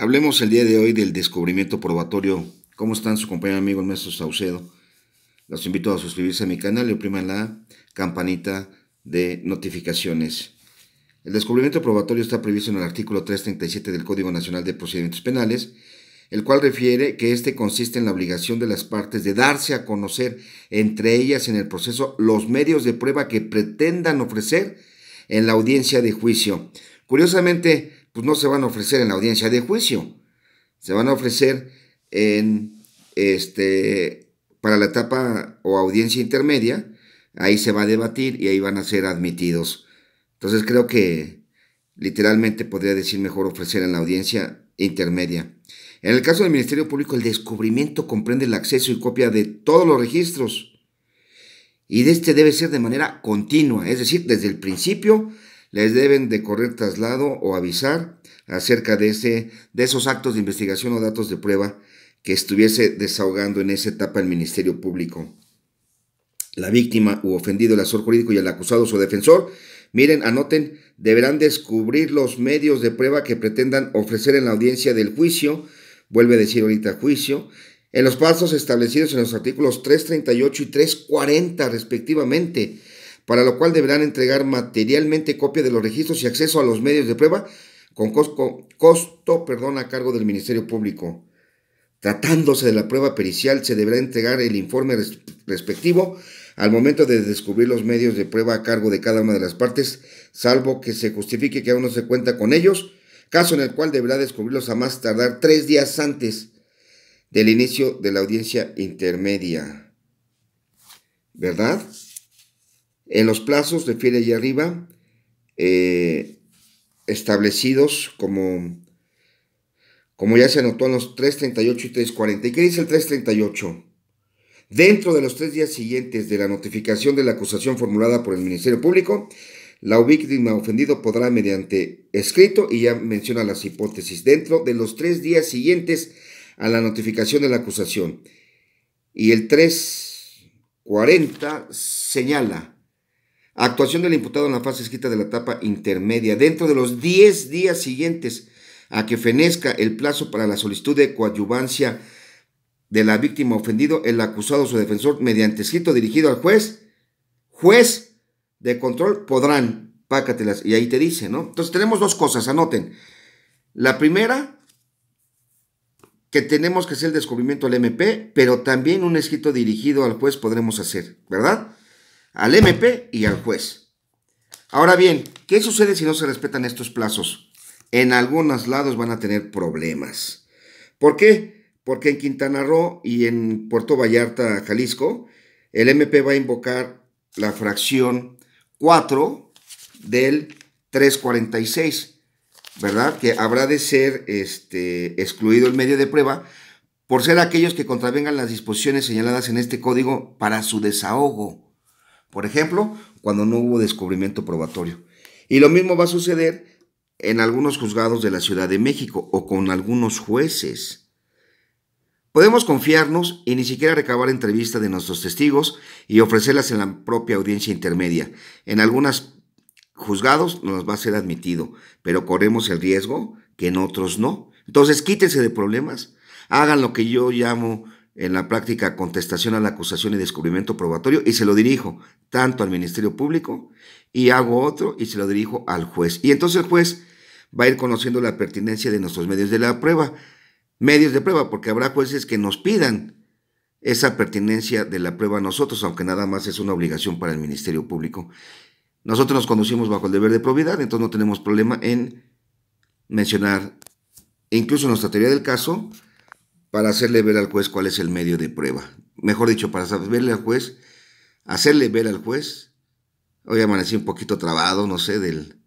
Hablemos el día de hoy del descubrimiento probatorio. ¿Cómo están su compañero amigo el Saucedo? Los invito a suscribirse a mi canal y opriman la campanita de notificaciones. El descubrimiento probatorio está previsto en el artículo 337 del Código Nacional de Procedimientos Penales, el cual refiere que este consiste en la obligación de las partes de darse a conocer entre ellas en el proceso los medios de prueba que pretendan ofrecer en la audiencia de juicio. Curiosamente, pues no se van a ofrecer en la audiencia de juicio, se van a ofrecer en este para la etapa o audiencia intermedia, ahí se va a debatir y ahí van a ser admitidos. Entonces creo que literalmente podría decir mejor ofrecer en la audiencia intermedia. En el caso del Ministerio Público, el descubrimiento comprende el acceso y copia de todos los registros. Y de este debe ser de manera continua, es decir, desde el principio les deben de correr traslado o avisar acerca de, ese, de esos actos de investigación o datos de prueba que estuviese desahogando en esa etapa el Ministerio Público. La víctima u ofendido, el asesor jurídico y el acusado o su defensor, miren, anoten, deberán descubrir los medios de prueba que pretendan ofrecer en la audiencia del juicio, vuelve a decir ahorita juicio, en los pasos establecidos en los artículos 338 y 340 respectivamente para lo cual deberán entregar materialmente copia de los registros y acceso a los medios de prueba con costo, a cargo del Ministerio Público. Tratándose de la prueba pericial, se deberá entregar el informe respectivo al momento de descubrir los medios de prueba a cargo de cada una de las partes, salvo que se justifique que aún no se cuenta con ellos, caso en el cual deberá descubrirlos a más tardar tres días antes del inicio de la audiencia intermedia. ¿Verdad? En los plazos, refiere ahí arriba, eh, establecidos como, como ya se anotó en los 3.38 y 3.40. ¿Y qué dice el 3.38? Dentro de los tres días siguientes de la notificación de la acusación formulada por el Ministerio Público, la víctima ofendido podrá mediante escrito, y ya menciona las hipótesis, dentro de los tres días siguientes a la notificación de la acusación. Y el 340 señala Actuación del imputado en la fase escrita de la etapa intermedia. Dentro de los 10 días siguientes a que fenezca el plazo para la solicitud de coadyuvancia de la víctima ofendido, el acusado o su defensor, mediante escrito dirigido al juez, juez de control, podrán, pácatelas, y ahí te dice, ¿no? Entonces tenemos dos cosas, anoten. La primera, que tenemos que hacer el descubrimiento al MP, pero también un escrito dirigido al juez podremos hacer, ¿verdad? al MP y al juez. Ahora bien, ¿qué sucede si no se respetan estos plazos? En algunos lados van a tener problemas. ¿Por qué? Porque en Quintana Roo y en Puerto Vallarta, Jalisco, el MP va a invocar la fracción 4 del 346, ¿verdad? Que habrá de ser este, excluido el medio de prueba por ser aquellos que contravengan las disposiciones señaladas en este código para su desahogo. Por ejemplo, cuando no hubo descubrimiento probatorio. Y lo mismo va a suceder en algunos juzgados de la Ciudad de México o con algunos jueces. Podemos confiarnos y ni siquiera recabar entrevistas de nuestros testigos y ofrecerlas en la propia audiencia intermedia. En algunos juzgados nos va a ser admitido, pero corremos el riesgo que en otros no. Entonces quítense de problemas, hagan lo que yo llamo en la práctica contestación a la acusación y descubrimiento probatorio y se lo dirijo tanto al Ministerio Público y hago otro y se lo dirijo al juez. Y entonces el juez va a ir conociendo la pertinencia de nuestros medios de la prueba, medios de prueba, porque habrá jueces que nos pidan esa pertinencia de la prueba a nosotros, aunque nada más es una obligación para el Ministerio Público. Nosotros nos conducimos bajo el deber de probidad, entonces no tenemos problema en mencionar, incluso en nuestra teoría del caso, para hacerle ver al juez cuál es el medio de prueba. Mejor dicho, para saberle al juez, hacerle ver al juez. Hoy amanecí un poquito trabado, no sé, del,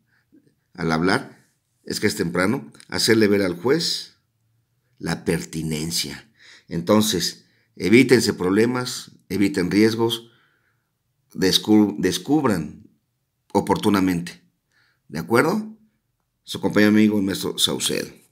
al hablar, es que es temprano, hacerle ver al juez la pertinencia. Entonces, evítense problemas, eviten riesgos, descubran oportunamente. ¿De acuerdo? Su compañero amigo, el maestro Saucedo.